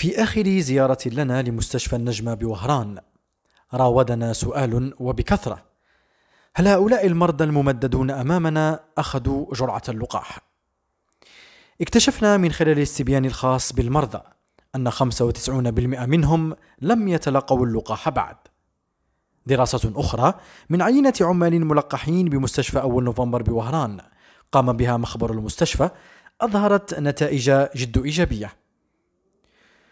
في آخر زيارة لنا لمستشفى النجمة بوهران راودنا سؤال وبكثرة هل هؤلاء المرضى الممددون أمامنا أخذوا جرعة اللقاح؟ اكتشفنا من خلال الاستبيان الخاص بالمرضى أن 95% منهم لم يتلقوا اللقاح بعد دراسة أخرى من عينة عمال ملقحين بمستشفى أول نوفمبر بوهران قام بها مخبر المستشفى أظهرت نتائج جد إيجابية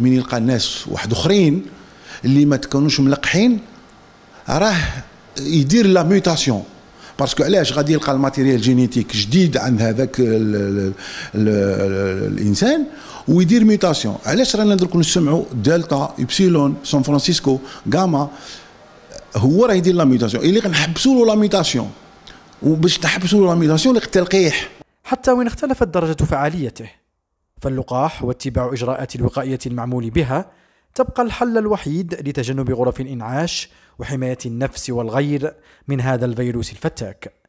من يلقى الناس واحد اخرين اللي ما تكونوش ملقحين راه يدير لا ميوتاسيون باسكو علاش غادي يلقى الماتيريال جينيتيك جديد عند هذاك الانسان ويدير ميوتاسيون علاش رانا درك نسمعوا دلتا ابسيلون سان فرانسيسكو غاما هو راه يدير لا ميوتاسيون اللي غنحبسوا له لا ميوتاسيون وباش تحبسوا له لا ميوتاسيون التلقيح حتى وين اختلفت درجه فعاليته فاللقاح واتباع إجراءات الوقائية المعمول بها تبقى الحل الوحيد لتجنب غرف الإنعاش وحماية النفس والغير من هذا الفيروس الفتاك